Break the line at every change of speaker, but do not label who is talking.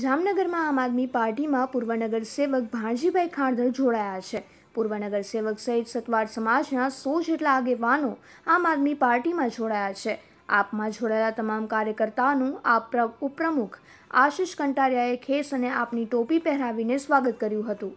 જામનગરમાં આમ આદમી પાર્ટીમાં પૂર્વ નગરસેવક ભાણજીભાઈ ખાંડર જોડાયા છે પૂર્વ નગરસેવક સહિત સત્વાર સમાજના સો જેટલા આગેવાનો આમ આદમી પાર્ટીમાં જોડાયા છે આપમાં જોડાયેલા તમામ કાર્યકર્તાઓનું આપ ઉપપ્રમુખ આશિષ કંટારિયાએ ખેસ અને આપની ટોપી પહેરાવીને સ્વાગત કર્યું હતું